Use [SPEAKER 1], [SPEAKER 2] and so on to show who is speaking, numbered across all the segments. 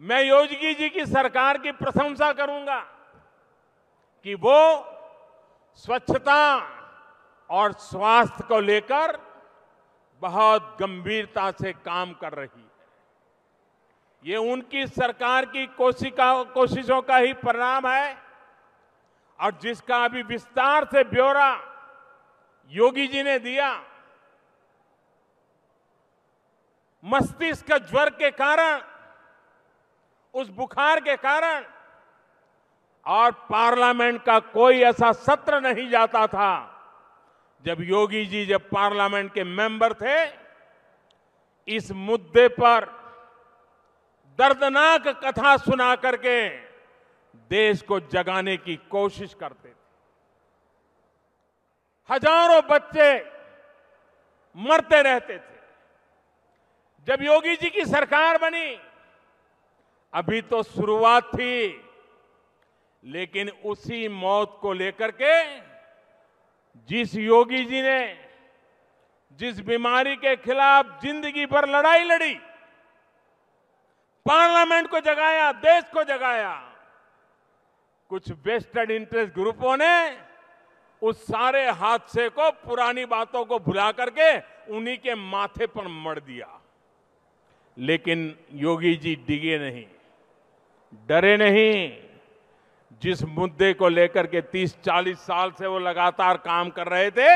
[SPEAKER 1] मैं योगी जी की सरकार की प्रशंसा करूंगा कि वो स्वच्छता और स्वास्थ्य को लेकर बहुत गंभीरता से काम कर रही है ये उनकी सरकार की कोशिका कोशिशों का ही परिणाम है और जिसका अभी विस्तार से ब्यौरा योगी जी ने दिया मस्तिष्क ज्वर के कारण उस बुखार के कारण और पार्लियामेंट का कोई ऐसा सत्र नहीं जाता था जब योगी जी जब पार्लियामेंट के मेंबर थे इस मुद्दे पर दर्दनाक कथा सुना करके देश को जगाने की कोशिश करते थे हजारों बच्चे मरते रहते थे जब योगी जी की सरकार बनी अभी तो शुरुआत थी लेकिन उसी मौत को लेकर के जिस योगी जी ने जिस बीमारी के खिलाफ जिंदगी भर लड़ाई लड़ी पार्लियामेंट को जगाया देश को जगाया कुछ वेस्टेड इंटरेस्ट ग्रुपों ने उस सारे हादसे को पुरानी बातों को भुला करके उन्हीं के माथे पर मर दिया लेकिन योगी जी डिगे नहीं डरे नहीं जिस मुद्दे को लेकर के 30-40 साल से वो लगातार काम कर रहे थे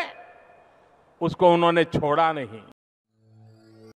[SPEAKER 1] उसको उन्होंने छोड़ा नहीं